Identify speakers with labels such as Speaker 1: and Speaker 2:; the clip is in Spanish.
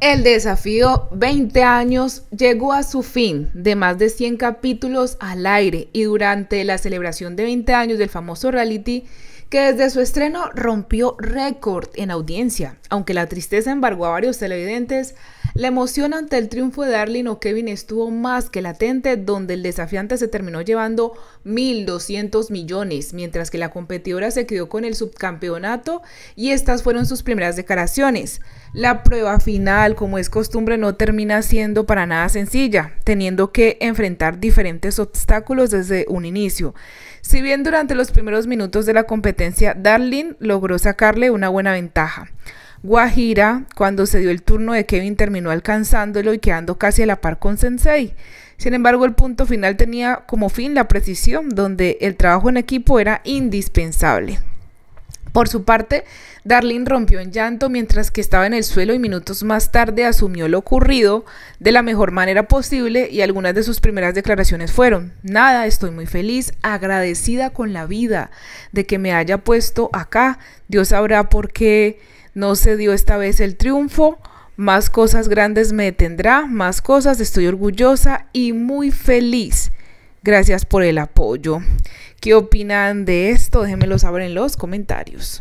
Speaker 1: El desafío 20 años llegó a su fin, de más de 100 capítulos al aire y durante la celebración de 20 años del famoso reality que desde su estreno rompió récord en audiencia, aunque la tristeza embargó a varios televidentes, la emoción ante el triunfo de Darlene Kevin estuvo más que latente, donde el desafiante se terminó llevando 1.200 millones, mientras que la competidora se quedó con el subcampeonato y estas fueron sus primeras declaraciones. La prueba final, como es costumbre, no termina siendo para nada sencilla, teniendo que enfrentar diferentes obstáculos desde un inicio. Si bien durante los primeros minutos de la competencia, Darlene logró sacarle una buena ventaja. Guajira, cuando se dio el turno de Kevin terminó alcanzándolo y quedando casi a la par con Sensei. Sin embargo, el punto final tenía como fin la precisión, donde el trabajo en equipo era indispensable. Por su parte, Darlene rompió en llanto mientras que estaba en el suelo y minutos más tarde asumió lo ocurrido de la mejor manera posible y algunas de sus primeras declaraciones fueron, nada, estoy muy feliz, agradecida con la vida de que me haya puesto acá, Dios sabrá por qué no se dio esta vez el triunfo. Más cosas grandes me tendrá, más cosas, estoy orgullosa y muy feliz. Gracias por el apoyo. ¿Qué opinan de esto? Déjenmelo saber en los comentarios.